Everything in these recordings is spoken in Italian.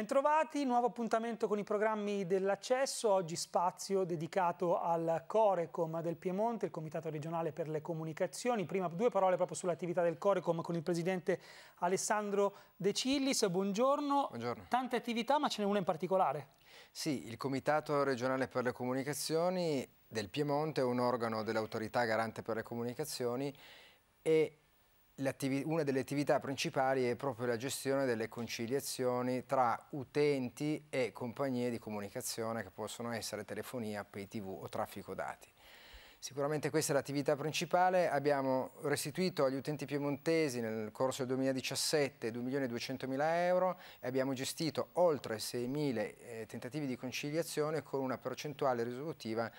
Bentrovati, nuovo appuntamento con i programmi dell'accesso, oggi spazio dedicato al Corecom del Piemonte, il Comitato regionale per le comunicazioni. Prima due parole proprio sull'attività del Corecom con il presidente Alessandro De Cillis, buongiorno. buongiorno. Tante attività ma ce n'è una in particolare. Sì, il Comitato regionale per le comunicazioni del Piemonte è un organo dell'autorità garante per le comunicazioni e una delle attività principali è proprio la gestione delle conciliazioni tra utenti e compagnie di comunicazione che possono essere telefonia, tv o traffico dati. Sicuramente questa è l'attività principale, abbiamo restituito agli utenti piemontesi nel corso del 2017 2.200.000 euro e abbiamo gestito oltre 6.000 eh, tentativi di conciliazione con una percentuale risolutiva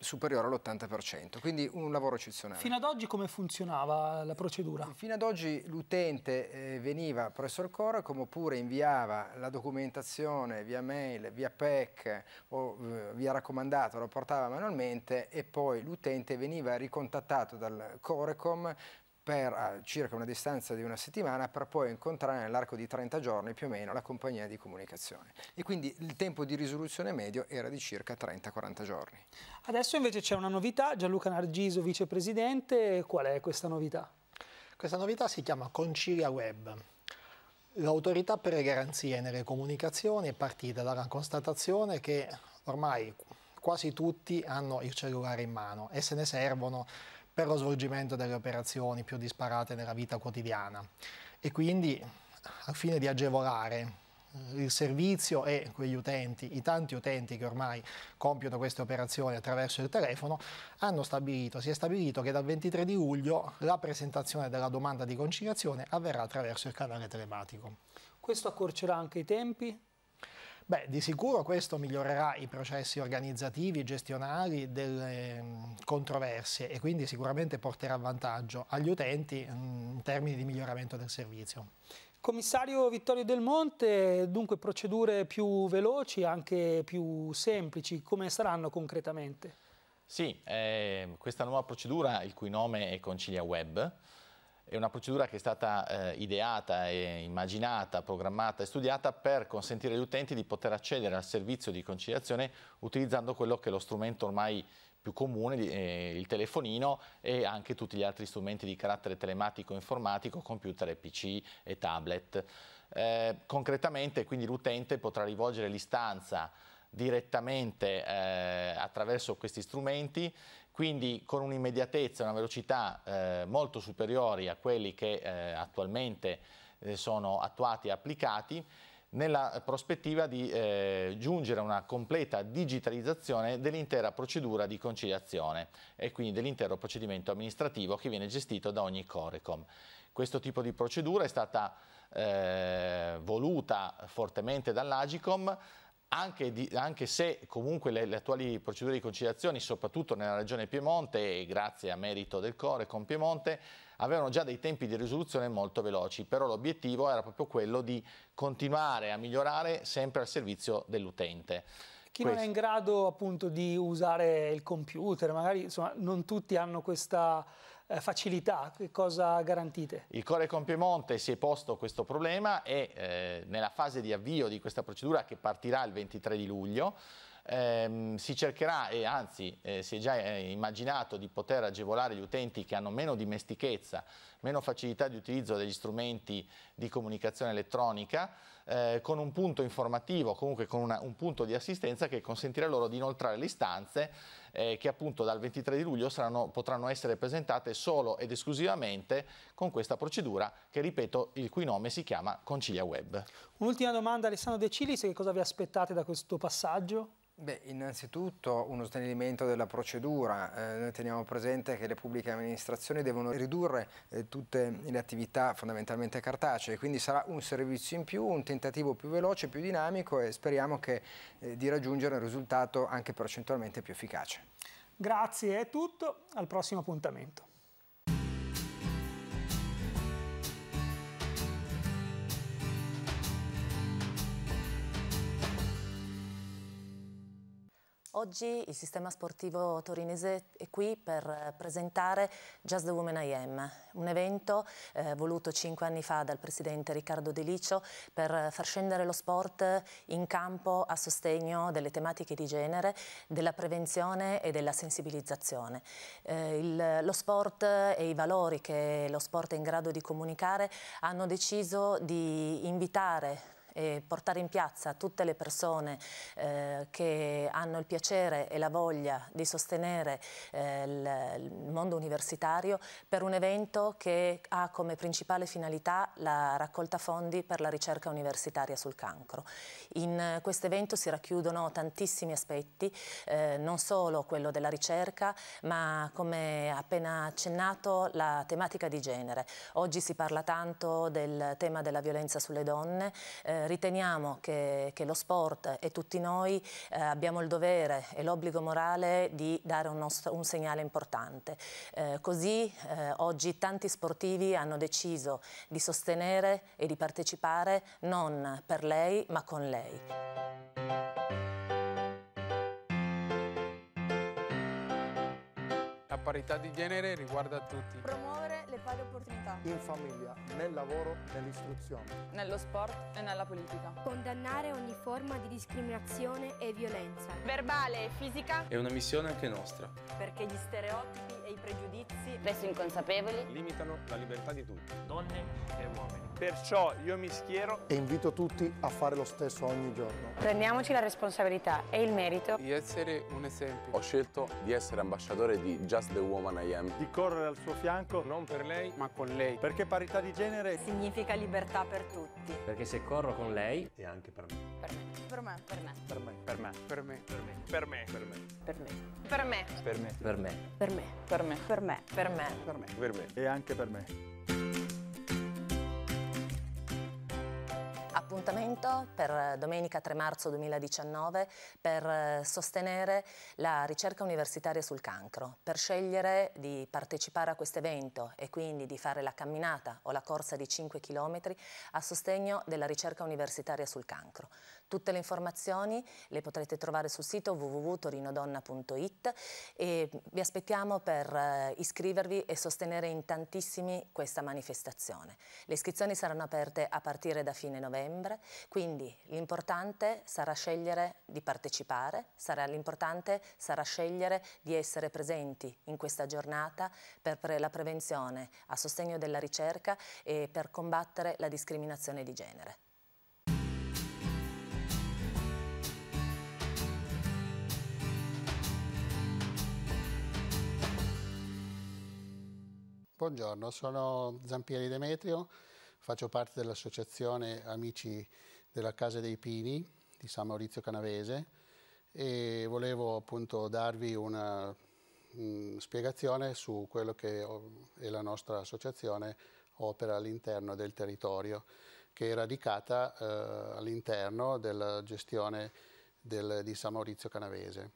superiore all'80%, quindi un lavoro eccezionale. Fino ad oggi come funzionava la procedura? Fino ad oggi l'utente eh, veniva presso il Coracom oppure inviava la documentazione via mail, via PEC o eh, via raccomandato, lo portava manualmente e poi l'utente veniva ricontattato dal Corecom per circa una distanza di una settimana per poi incontrare nell'arco di 30 giorni più o meno la compagnia di comunicazione e quindi il tempo di risoluzione medio era di circa 30-40 giorni. Adesso invece c'è una novità, Gianluca Nargiso vicepresidente, qual è questa novità? Questa novità si chiama Concilia Web. L'autorità per le garanzie nelle comunicazioni è partita dalla constatazione che ormai quasi tutti hanno il cellulare in mano e se ne servono per lo svolgimento delle operazioni più disparate nella vita quotidiana e quindi al fine di agevolare il servizio e quegli utenti, i tanti utenti che ormai compiono queste operazioni attraverso il telefono, hanno stabilito, si è stabilito che dal 23 di luglio la presentazione della domanda di conciliazione avverrà attraverso il canale telematico. Questo accorcerà anche i tempi Beh, di sicuro questo migliorerà i processi organizzativi, gestionali delle controversie e quindi sicuramente porterà vantaggio agli utenti in termini di miglioramento del servizio. Commissario Vittorio Del Monte, dunque procedure più veloci, anche più semplici, come saranno concretamente? Sì, eh, questa nuova procedura, il cui nome è Concilia Web, è una procedura che è stata eh, ideata, immaginata, programmata e studiata per consentire agli utenti di poter accedere al servizio di conciliazione utilizzando quello che è lo strumento ormai più comune, eh, il telefonino e anche tutti gli altri strumenti di carattere telematico informatico, computer, PC e tablet. Eh, concretamente quindi l'utente potrà rivolgere l'istanza direttamente eh, attraverso questi strumenti quindi con un'immediatezza e una velocità eh, molto superiori a quelli che eh, attualmente eh, sono attuati e applicati, nella prospettiva di eh, giungere a una completa digitalizzazione dell'intera procedura di conciliazione e quindi dell'intero procedimento amministrativo che viene gestito da ogni Corecom. Questo tipo di procedura è stata eh, voluta fortemente dall'Agicom anche, di, anche, se comunque le, le, attuali procedure di conciliazione, soprattutto nella regione Piemonte, e grazie a merito del Core con Piemonte, avevano già dei tempi di risoluzione molto veloci, però l'obiettivo era proprio quello di continuare a migliorare sempre al servizio dell'utente. Chi questo. non è in grado appunto di usare il computer, magari insomma, non tutti hanno questa eh, facilità, che cosa garantite? Il Core Compiemonte si è posto questo problema e eh, nella fase di avvio di questa procedura che partirà il 23 di luglio ehm, si cercherà e anzi eh, si è già eh, immaginato di poter agevolare gli utenti che hanno meno dimestichezza, meno facilità di utilizzo degli strumenti di comunicazione elettronica eh, con un punto informativo, comunque con una, un punto di assistenza che consentirà loro di inoltrare le istanze eh, che appunto dal 23 di luglio saranno, potranno essere presentate solo ed esclusivamente con questa procedura che ripeto il cui nome si chiama Concilia Web. Un'ultima domanda Alessandro De Cilis, che cosa vi aspettate da questo passaggio? Beh, innanzitutto uno snellimento della procedura, eh, noi teniamo presente che le pubbliche amministrazioni devono ridurre eh, tutte le attività fondamentalmente cartacee, quindi sarà un servizio in più, un tentativo più veloce, più dinamico e speriamo che, eh, di raggiungere un risultato anche percentualmente più efficace. Grazie, è tutto, al prossimo appuntamento. Oggi il sistema sportivo torinese è qui per eh, presentare Just the Woman I Am, un evento eh, voluto cinque anni fa dal presidente Riccardo De Licio per eh, far scendere lo sport in campo a sostegno delle tematiche di genere, della prevenzione e della sensibilizzazione. Eh, il, lo sport e i valori che lo sport è in grado di comunicare hanno deciso di invitare e portare in piazza tutte le persone eh, che hanno il piacere e la voglia di sostenere eh, il, mondo universitario per un evento che ha come principale finalità la raccolta fondi per la ricerca universitaria sul cancro. In questo evento si racchiudono tantissimi aspetti, eh, non solo quello della ricerca, ma come appena accennato la tematica di genere. Oggi si parla tanto del tema della violenza sulle donne, eh, riteniamo che, che, lo sport e tutti noi eh, abbiamo il dovere e l'obbligo morale di dare un, nostro, un segnale importante. Eh, così eh, oggi tanti sportivi hanno deciso di sostenere e di partecipare non per lei ma con lei. parità di genere riguarda tutti. Promuovere le pari opportunità. In famiglia, nel lavoro, nell'istruzione. Nello sport e nella politica. Condannare ogni forma di discriminazione e violenza. Verbale e fisica. È una missione anche nostra. Perché gli stereotipi e i pregiudizi, spesso inconsapevoli, limitano la libertà di tutti. Donne e uomini. Perciò io mi schiero e invito tutti a fare lo stesso ogni giorno. Prendiamoci la responsabilità e il merito di essere un esempio. Ho scelto di essere ambasciatore di Just the The Woman I Am. Di correre al suo fianco, non per lei, ma con lei. Perché parità di genere significa libertà per tutti. Perché se corro con lei, è anche Per me. Per me. Per me. Per me. Per me. Per me. Per me. Per me. Per me. Per me. Per me. Per me. Per me. Per me. Per me. Per me. Per me. Per me. Per me. E anche per me. Appuntamento per eh, domenica 3 marzo 2019 per eh, sostenere la ricerca universitaria sul cancro, per scegliere di partecipare a questo evento e quindi di fare la camminata o la corsa di 5 km a sostegno della ricerca universitaria sul cancro. Tutte le informazioni le potrete trovare sul sito www.torinodonna.it e vi aspettiamo per eh, iscrivervi e sostenere in tantissimi questa manifestazione. Le iscrizioni saranno aperte a partire da fine novembre settembre, quindi l'importante sarà scegliere di partecipare, l'importante sarà scegliere di essere presenti in questa giornata per pre la prevenzione, a sostegno della ricerca e per combattere la discriminazione di genere. Buongiorno, sono Zampieri Demetrio, faccio parte dell'associazione Amici della Casa dei Pini di San Maurizio Canavese e volevo appunto darvi una mh, mm, spiegazione su quello che è la nostra associazione opera all'interno del territorio, che è radicata eh, all'interno della gestione del, di San Maurizio Canavese.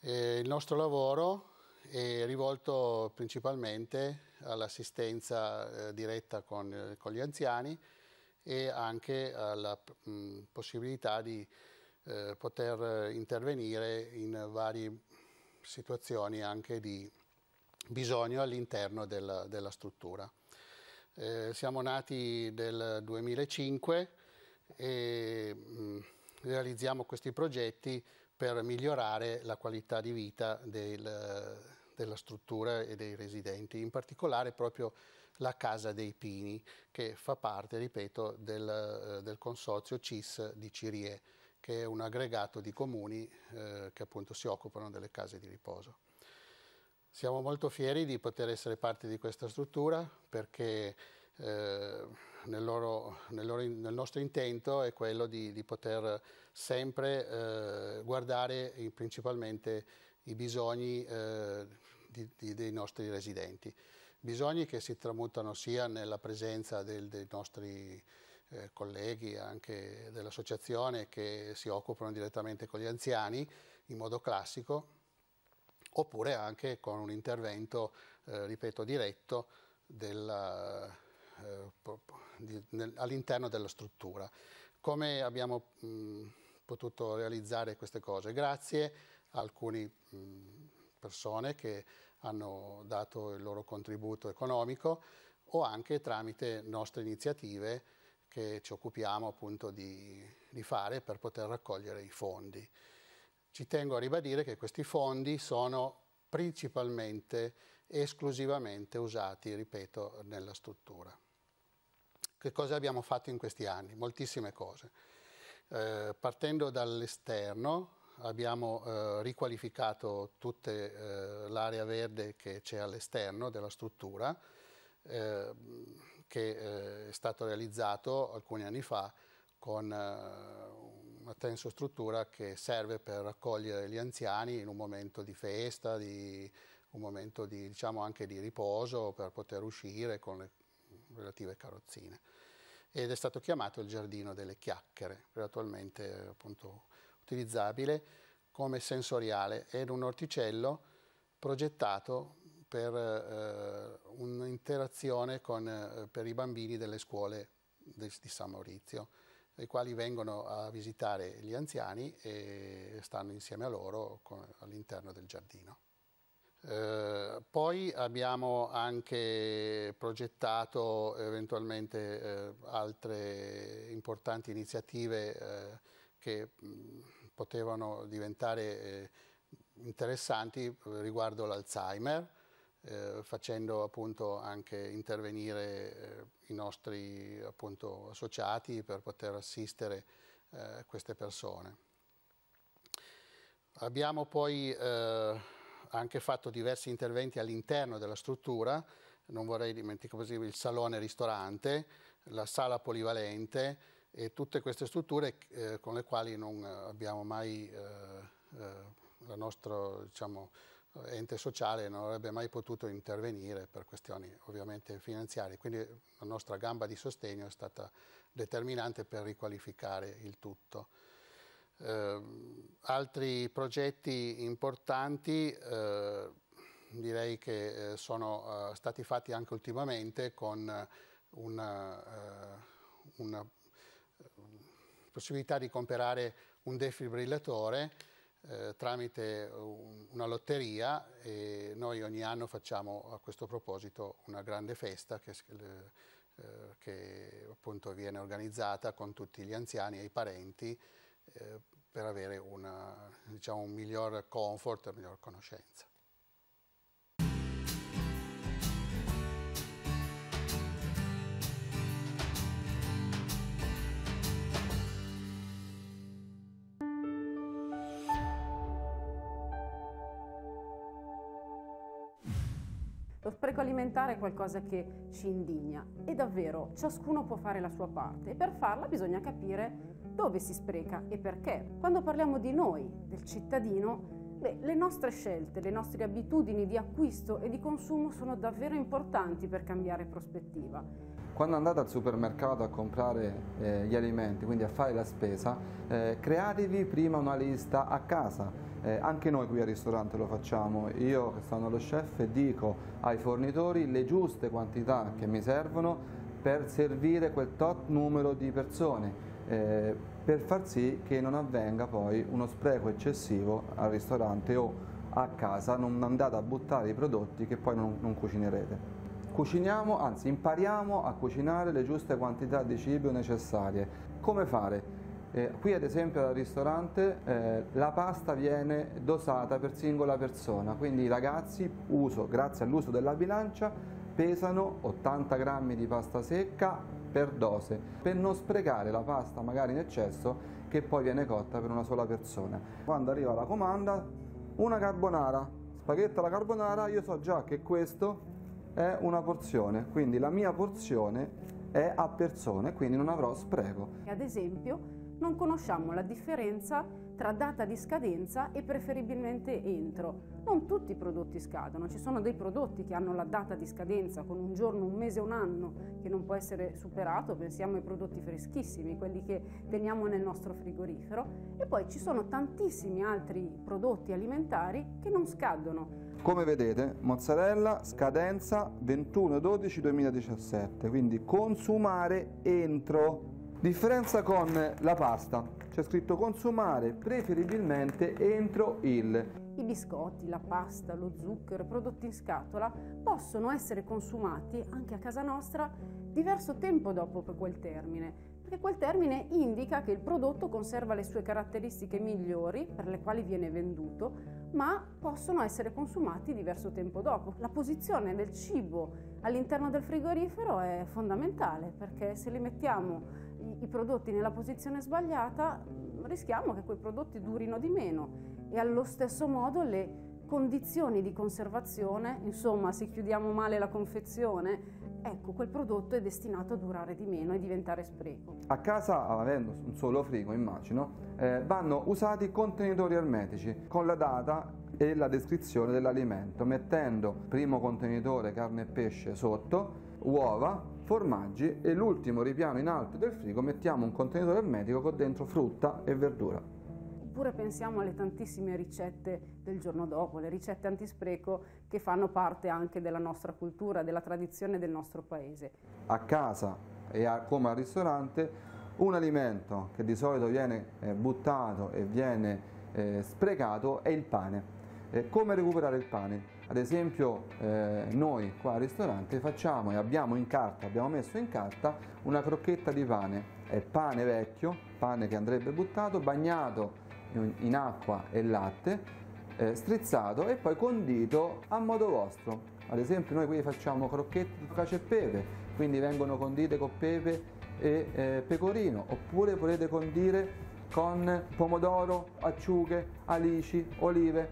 E il nostro lavoro è rivolto principalmente all'assistenza eh, diretta con, eh, con, gli anziani e anche alla mh, possibilità di eh, poter eh, intervenire in varie situazioni anche di bisogno all'interno della, della, struttura. Eh, siamo nati nel 2005 e mh, realizziamo questi progetti per migliorare la qualità di vita del, della struttura e dei residenti, in particolare proprio la Casa dei Pini, che fa parte, ripeto, del, eh, del consorzio CIS di Cirie, che è un aggregato di comuni eh, che appunto si occupano delle case di riposo. Siamo molto fieri di poter essere parte di questa struttura perché eh, nel, loro, nel, loro, nel, nostro intento è quello di, di poter sempre eh, guardare eh, principalmente i bisogni eh, di, di, dei nostri residenti. Bisogni che si tramutano sia nella presenza del, dei nostri eh, colleghi anche dell'associazione che si occupano direttamente con gli anziani in modo classico, oppure anche con un intervento, eh, ripeto, diretto eh, di, all'interno della struttura. Come abbiamo mh, potuto realizzare queste cose? Grazie alcune persone che hanno dato il loro contributo economico o anche tramite nostre iniziative che ci occupiamo appunto di, di fare per poter raccogliere i fondi. Ci tengo a ribadire che questi fondi sono principalmente esclusivamente usati, ripeto, nella struttura. Che cosa abbiamo fatto in questi anni? Moltissime cose. Eh, partendo dall'esterno, abbiamo eh, riqualificato tutta eh, l'area verde che c'è all'esterno della struttura, eh, che eh, è stato realizzato alcuni anni fa con eh, una tensostruttura che serve per raccogliere gli anziani in un momento di festa, di, un momento di, diciamo, anche di riposo per poter uscire con le relative carrozzine. Ed è stato chiamato il giardino delle chiacchiere, per attualmente appunto utilizzabile come sensoriale ed un orticello progettato per eh, un'interazione eh, per i bambini delle scuole de, di San Maurizio, i quali vengono a visitare gli anziani e stanno insieme a loro all'interno del giardino. Eh, poi abbiamo anche progettato eventualmente eh, altre importanti iniziative eh, che mh, potevano diventare eh, interessanti eh, riguardo l'Alzheimer, eh, facendo appunto anche intervenire eh, i nostri appunto, associati per poter assistere eh, queste persone. Abbiamo poi anche fatto diversi interventi all'interno della struttura, non vorrei dimenticare così il salone ristorante, la sala polivalente, e tutte queste strutture eh, con le quali non eh, abbiamo mai, eh, eh, la nostra diciamo, ente sociale non avrebbe mai potuto intervenire per questioni ovviamente finanziarie, quindi la nostra gamba di sostegno è stata determinante per riqualificare il tutto. Eh, altri progetti importanti eh, direi che eh, sono stati fatti anche ultimamente con una, una possibilità di comprare un defibrillatore eh, tramite un, una lotteria e noi ogni anno facciamo a questo proposito una grande festa che, eh, che appunto viene organizzata con tutti gli anziani e i parenti eh, per avere una, diciamo, un miglior comfort, e una miglior conoscenza. spreco alimentare è qualcosa che ci indigna e davvero ciascuno può fare la sua parte e per farla bisogna capire dove si spreca e perché. Quando parliamo di noi, del cittadino, beh, le nostre scelte, le nostre abitudini di acquisto e di consumo sono davvero importanti per cambiare prospettiva quando andate al supermercato a comprare eh, gli alimenti, quindi a fare la spesa, eh, createvi prima una lista a casa. Eh, anche noi qui al ristorante lo facciamo, io che sono lo chef dico ai fornitori le giuste quantità che mi servono per servire quel tot numero di persone. Eh, per far sì che non avvenga poi uno spreco eccessivo al ristorante o a casa non andate a buttare i prodotti che poi non, non cucinerete cuciniamo, anzi impariamo a cucinare le giuste quantità di cibo necessarie. Come fare? Eh, qui ad esempio al ristorante eh, la pasta viene dosata per singola persona, quindi i ragazzi, uso, grazie all'uso della bilancia, pesano 80 grammi di pasta secca per dose, per non sprecare la pasta magari in eccesso che poi viene cotta per una sola persona. Quando arriva la comanda, una carbonara, spaghetto alla carbonara, io so già che questo è una porzione, quindi la mia porzione è a persone, quindi non avrò spreco. Ad esempio, non conosciamo la differenza tra data di scadenza e preferibilmente entro. Non tutti i prodotti scadono, ci sono dei prodotti che hanno la data di scadenza con un giorno, un mese, un anno che non può essere superato, pensiamo ai prodotti freschissimi, quelli che teniamo nel nostro frigorifero e poi ci sono tantissimi altri prodotti alimentari che non scadono. Come vedete, mozzarella scadenza 21-12-2017, quindi consumare entro. Differenza con la pasta c'è scritto consumare preferibilmente entro il. I biscotti, la pasta, lo zucchero prodotti in scatola possono essere consumati anche a casa nostra diverso tempo dopo quel termine, perché quel termine indica che il prodotto conserva le sue caratteristiche migliori per le quali viene venduto, ma possono essere consumati diverso tempo dopo. La posizione del cibo all'interno del frigorifero è fondamentale perché se li mettiamo i, i prodotti nella posizione sbagliata, rischiamo che quei prodotti durino di meno e allo stesso modo le condizioni di conservazione, insomma se chiudiamo male la confezione, ecco quel prodotto è destinato a durare di meno e diventare spreco. A casa, avendo un solo frigo immagino, eh, vanno usati contenitori ermetici con la data e la descrizione dell'alimento, mettendo primo contenitore carne e pesce sotto, uova, formaggi e l'ultimo ripiano in alto del frigo mettiamo un contenitore ermetico con dentro frutta e verdura. Oppure pensiamo alle tantissime ricette del giorno dopo, le ricette antispreco che fanno parte anche della nostra cultura, della tradizione del nostro paese. A casa e a, come al ristorante un alimento che di solito viene eh, buttato e viene eh, sprecato è il pane. Eh, come recuperare il pane? Ad esempio eh, noi qua al ristorante facciamo e abbiamo in carta, abbiamo messo in carta una crocchetta di pane, è pane vecchio, pane che andrebbe buttato, bagnato in acqua e latte, eh, strizzato e poi condito a modo vostro. Ad esempio noi qui facciamo crocchette di cacio e pepe, quindi vengono condite con pepe e eh, pecorino, oppure potete condire con pomodoro, acciughe, alici, olive,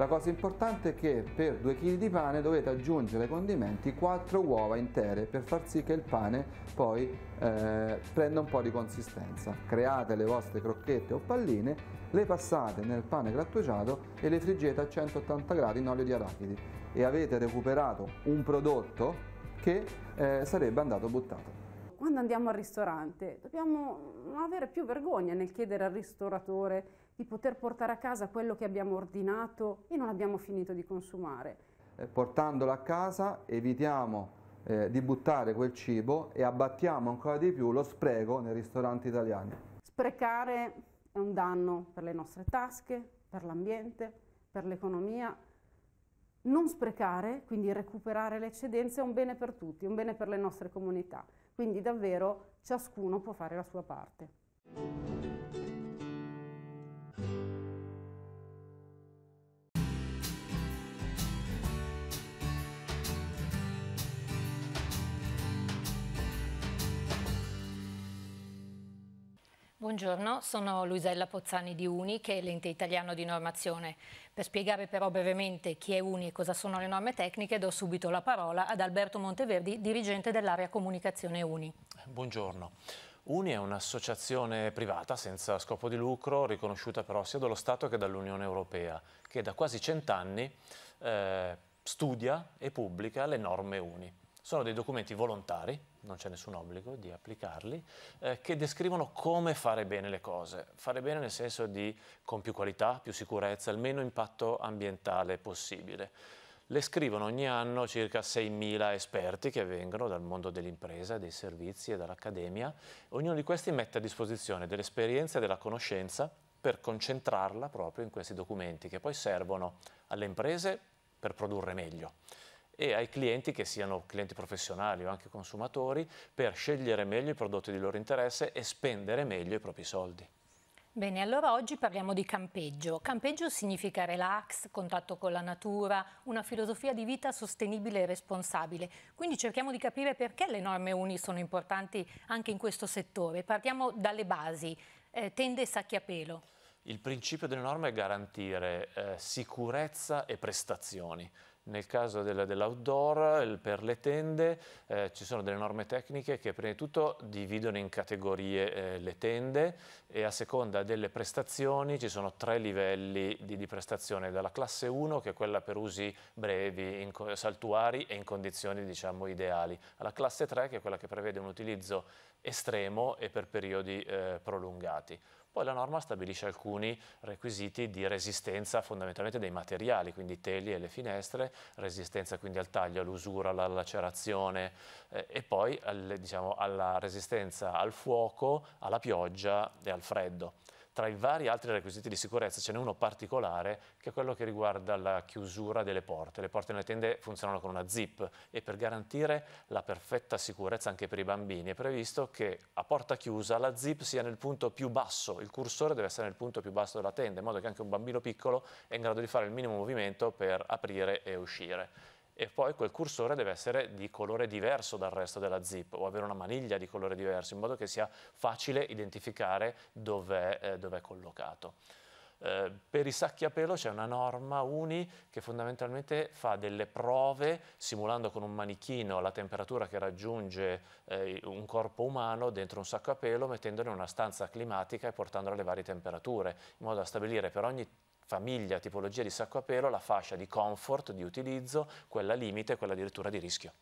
la cosa importante è che per 2 kg di pane dovete aggiungere ai condimenti 4 uova intere per far sì che il pane poi eh, prenda un po' di consistenza. Create le vostre crocchette o palline, le passate nel pane grattugiato e le friggete a 180 gradi in olio di arachidi e avete recuperato un prodotto che eh, sarebbe andato buttato quando andiamo al ristorante dobbiamo non avere più vergogna nel chiedere al ristoratore di poter portare a casa quello che abbiamo ordinato e non abbiamo finito di consumare. Eh, Portandolo a casa evitiamo eh, di buttare quel cibo e abbattiamo ancora di più lo spreco nei ristoranti italiani. Sprecare è un danno per le nostre tasche, per l'ambiente, per l'economia. Non sprecare, quindi recuperare le eccedenze, è un bene per tutti, è un bene per le nostre comunità. Quindi davvero ciascuno può fare la sua parte. Buongiorno, sono Luisella Pozzani di UNI, che è l'ente italiano di normazione. Per spiegare però brevemente chi è UNI e cosa sono le norme tecniche, do subito la parola ad Alberto Monteverdi, dirigente dell'area comunicazione UNI. Buongiorno. UNI è un'associazione privata senza scopo di lucro, riconosciuta però sia dallo Stato che dall'Unione Europea, che da quasi cent'anni eh, studia e pubblica le norme UNI. Sono dei documenti volontari, non c'è nessun obbligo di applicarli, eh, che descrivono come fare bene le cose. Fare bene nel senso di con più qualità, più sicurezza, il meno impatto ambientale possibile. Le scrivono ogni anno circa 6.000 esperti che vengono dal mondo dell'impresa, dei servizi e dall'accademia. Ognuno di questi mette a disposizione dell'esperienza e della conoscenza per concentrarla proprio in questi documenti che poi servono alle imprese per produrre meglio e ai clienti che siano clienti professionali o anche consumatori per scegliere meglio i prodotti di loro interesse e spendere meglio i propri soldi. Bene, allora oggi parliamo di campeggio. Campeggio significa relax, contatto con la natura, una filosofia di vita sostenibile e responsabile. Quindi cerchiamo di capire perché le norme UNI sono importanti anche in questo settore. Partiamo dalle basi, eh, tende e sacchi a pelo. Il principio delle norme è garantire eh, sicurezza e prestazioni nel caso del, dell'outdoor, il, per le tende, eh, ci sono delle norme tecniche che prima di tutto dividono in categorie eh, le tende e a seconda delle prestazioni ci sono tre livelli di, di prestazione, dalla classe 1 che è quella per usi brevi, in, saltuari e in condizioni diciamo ideali, alla classe 3 che è quella che prevede un utilizzo estremo e per periodi eh, prolungati. Poi la norma stabilisce alcuni requisiti di resistenza fondamentalmente dei materiali, quindi i teli e le finestre, resistenza quindi al taglio, all'usura, alla lacerazione eh, e poi al, diciamo, alla resistenza al fuoco, alla pioggia e al freddo tra i vari altri requisiti di sicurezza ce n'è uno particolare che è quello che riguarda la chiusura delle porte. Le porte nelle tende funzionano con una zip e per garantire la perfetta sicurezza anche per i bambini è previsto che a porta chiusa la zip sia nel punto più basso, il cursore deve essere nel punto più basso della tenda in modo che anche un bambino piccolo è in grado di fare il minimo movimento per aprire e uscire e poi quel cursore deve essere di colore diverso dal resto della zip o avere una maniglia di colore diverso in modo che sia facile identificare dov'è eh, dov collocato. Eh, per i sacchi a pelo c'è una norma UNI che fondamentalmente fa delle prove simulando con un manichino la temperatura che raggiunge eh, un corpo umano dentro un sacco a pelo mettendolo in una stanza climatica e portandolo alle varie temperature in modo da stabilire per ogni famiglia, tipologia di sacco a pelo, la fascia di comfort, di utilizzo, quella limite quella addirittura di rischio.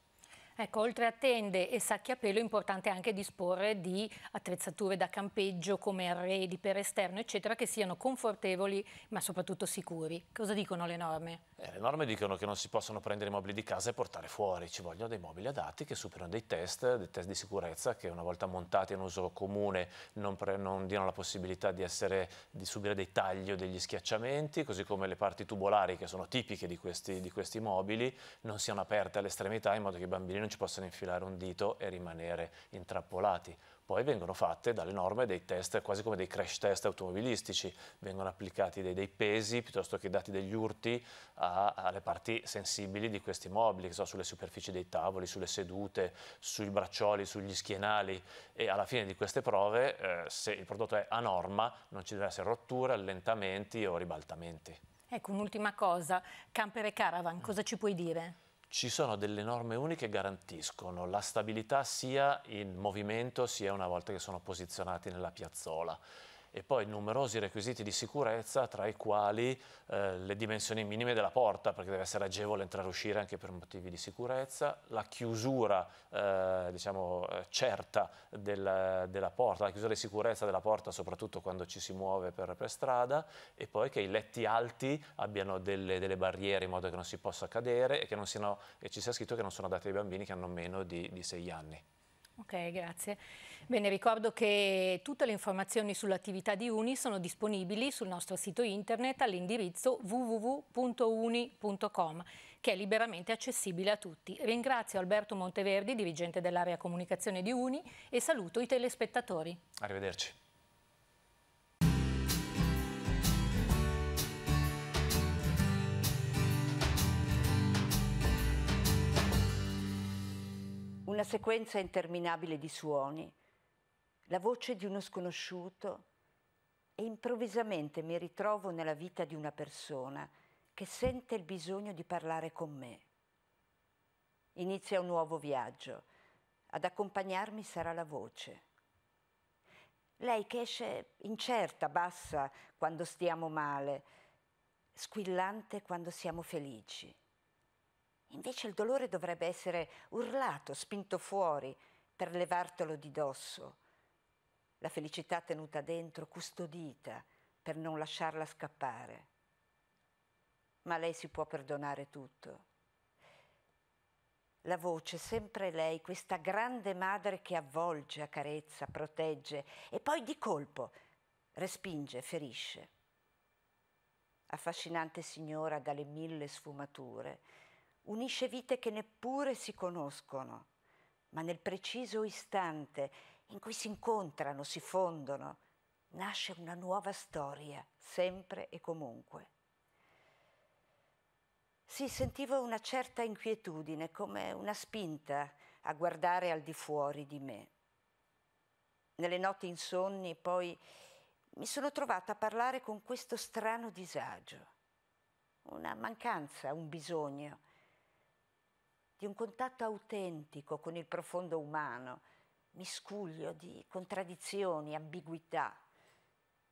Ecco, oltre a tende e sacchi a pelo è importante anche disporre di attrezzature da campeggio come arredi per esterno, eccetera, che siano confortevoli ma soprattutto sicuri. Cosa dicono le norme? Eh, le norme dicono che non si possono prendere i mobili di casa e portare fuori, ci vogliono dei mobili adatti che superano dei test, dei test di sicurezza che una volta montati in uso comune non, non diano la possibilità di, essere, di, subire dei tagli o degli schiacciamenti, così come le parti tubolari che sono tipiche di questi, di questi mobili non siano aperte all'estremità in modo che i bambini non non ci possono infilare un dito e rimanere intrappolati. Poi vengono fatte dalle norme dei test, quasi come dei crash test automobilistici, vengono applicati dei, dei pesi piuttosto che dati degli urti a, alle parti sensibili di questi mobili, che so, sulle superfici dei tavoli, sulle sedute, sui braccioli, sugli schienali e alla fine di queste prove eh, se il prodotto è a norma non ci devono essere rotture, allentamenti o ribaltamenti. Ecco, un'ultima cosa, camper e caravan, mm. cosa ci puoi dire? ci sono delle norme uniche che garantiscono la stabilità sia in movimento sia una volta che sono posizionati nella piazzola e poi numerosi requisiti di sicurezza tra i quali eh, le dimensioni minime della porta perché deve essere agevole entrare e uscire anche per motivi di sicurezza, la chiusura eh, diciamo, eh, certa della, della, porta, la chiusura di sicurezza della porta soprattutto quando ci si muove per, per strada e poi che i letti alti abbiano delle, delle, barriere in modo che non si possa cadere e che siano, e ci sia scritto che non sono adatti ai bambini che hanno meno di, di 6 anni. Ok, grazie. Bene, ricordo che tutte le informazioni sull'attività di Uni sono disponibili sul nostro sito internet all'indirizzo www.uni.com, che è liberamente accessibile a tutti. Ringrazio Alberto Monteverdi, dirigente dell'area comunicazione di Uni, e saluto i telespettatori. Arrivederci. Una sequenza interminabile di suoni, la voce di uno sconosciuto e improvvisamente mi ritrovo nella vita di una persona che sente il bisogno di parlare con me. Inizia un nuovo viaggio. Ad accompagnarmi sarà la voce. Lei che esce incerta, bassa quando stiamo male, squillante quando siamo felici. Invece il dolore dovrebbe essere urlato, spinto fuori per levartelo di dosso la felicità tenuta dentro, custodita, per non lasciarla scappare. Ma lei si può perdonare tutto. La voce, sempre lei, questa grande madre che avvolge, accarezza, protegge e poi di colpo respinge, ferisce. Affascinante signora dalle mille sfumature, unisce vite che neppure si conoscono, ma nel preciso istante in cui si incontrano, si fondono, nasce una nuova storia, sempre e comunque. Sì, sentivo una certa inquietudine, come una spinta a guardare al di fuori di me. Nelle notti insonni poi mi sono trovata a parlare con questo strano disagio, una mancanza, un bisogno di un contatto autentico con il profondo umano, miscuglio di contraddizioni, ambiguità,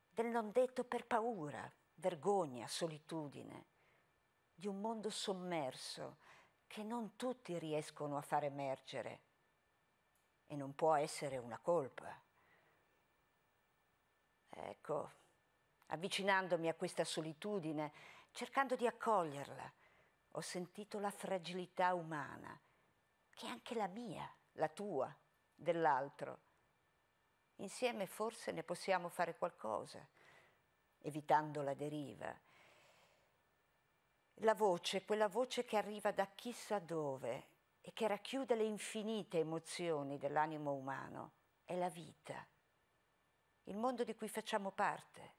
del non detto per paura, vergogna, solitudine, di un mondo sommerso che non tutti riescono a far emergere e non può essere una colpa. Ecco, avvicinandomi a questa solitudine, cercando di accoglierla, ho sentito la fragilità umana, che è anche la mia, la tua, dell'altro. Insieme forse ne possiamo fare qualcosa, evitando la deriva. La voce, quella voce che arriva da chissà dove e che racchiude le infinite emozioni dell'animo umano, è la vita, il mondo di cui facciamo parte.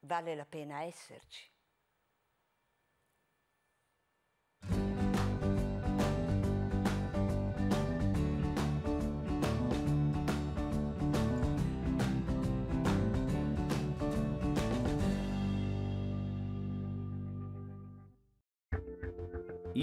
Vale la pena esserci.